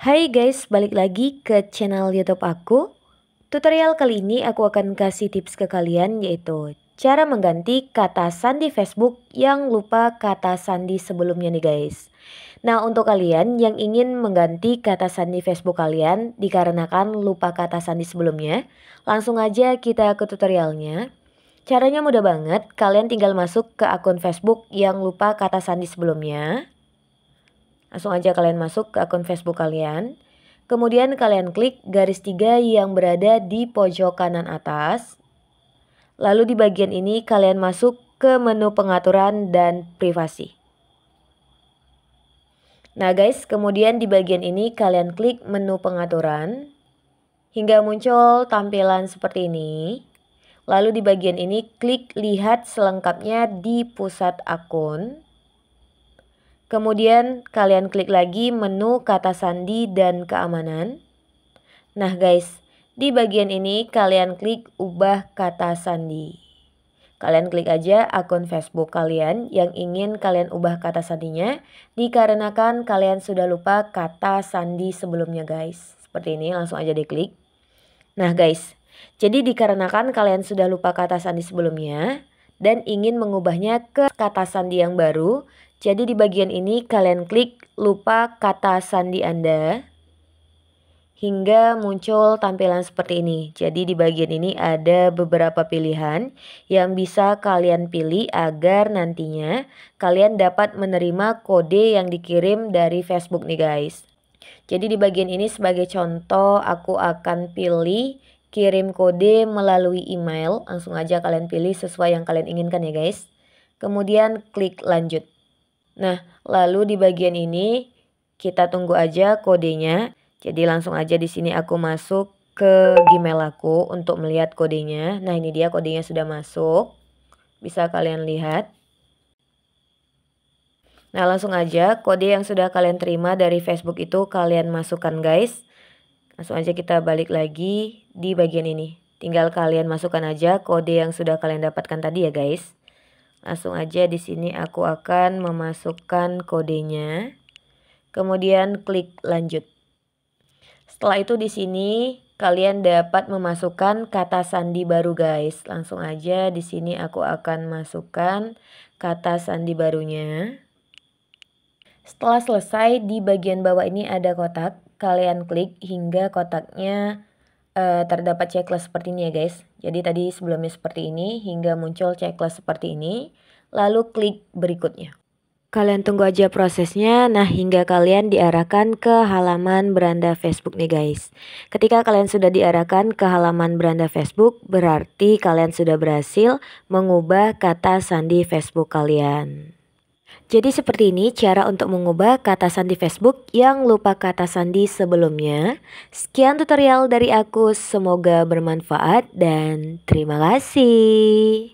Hai guys, balik lagi ke channel YouTube aku. Tutorial kali ini aku akan kasih tips ke kalian yaitu cara mengganti kata sandi Facebook yang lupa kata sandi sebelumnya nih guys. Nah, untuk kalian yang ingin mengganti kata sandi Facebook kalian dikarenakan lupa kata sandi sebelumnya, langsung aja kita ke tutorialnya. Caranya mudah banget, kalian tinggal masuk ke akun Facebook yang lupa kata sandi sebelumnya. Langsung aja kalian masuk ke akun Facebook kalian. Kemudian kalian klik garis tiga yang berada di pojok kanan atas. Lalu di bagian ini kalian masuk ke menu pengaturan dan privasi. Nah guys, kemudian di bagian ini kalian klik menu pengaturan hingga muncul tampilan seperti ini. Lalu di bagian ini klik lihat selengkapnya di pusat akun. Kemudian kalian klik lagi menu kata sandi dan keamanan. Nah guys, di bagian ini kalian klik ubah kata sandi. Kalian klik aja akun Facebook kalian yang ingin kalian ubah kata sandinya dikarenakan kalian sudah lupa kata sandi sebelumnya guys. Seperti ini langsung aja diklik. Nah guys, jadi dikarenakan kalian sudah lupa kata sandi sebelumnya, dan ingin mengubahnya ke kata sandi yang baru. Jadi di bagian ini kalian klik lupa kata sandi Anda hingga muncul tampilan seperti ini. Jadi di bagian ini ada beberapa pilihan yang bisa kalian pilih agar nantinya kalian dapat menerima kode yang dikirim dari Facebook nih guys. Jadi di bagian ini sebagai contoh aku akan pilih kirim kode melalui email. Langsung aja kalian pilih sesuai yang kalian inginkan ya guys. Kemudian klik lanjut. Nah, lalu di bagian ini kita tunggu aja kodenya. Jadi langsung aja di sini aku masuk ke Gmail aku untuk melihat kodenya. Nah, ini dia kodenya sudah masuk. Bisa kalian lihat. Nah, langsung aja kode yang sudah kalian terima dari Facebook itu kalian masukkan guys. Langsung aja kita balik lagi di bagian ini. Tinggal kalian masukkan aja kode yang sudah kalian dapatkan tadi ya guys. Langsung aja di sini aku akan memasukkan kodenya. Kemudian klik lanjut. Setelah itu di sini kalian dapat memasukkan kata sandi baru guys. Langsung aja di sini aku akan masukkan kata sandi barunya. Setelah selesai di bagian bawah ini ada kotak kalian klik hingga kotaknya uh, terdapat checklist seperti ini ya guys. Jadi tadi sebelumnya seperti ini hingga muncul checklist seperti ini, lalu klik berikutnya. Kalian tunggu aja prosesnya, nah hingga kalian diarahkan ke halaman beranda Facebook nih guys. Ketika kalian sudah diarahkan ke halaman beranda Facebook, berarti kalian sudah berhasil mengubah kata sandi Facebook kalian. Jadi seperti ini cara untuk mengubah kata sandi Facebook yang lupa kata sandi sebelumnya. Sekian tutorial dari aku, semoga bermanfaat dan terima kasih.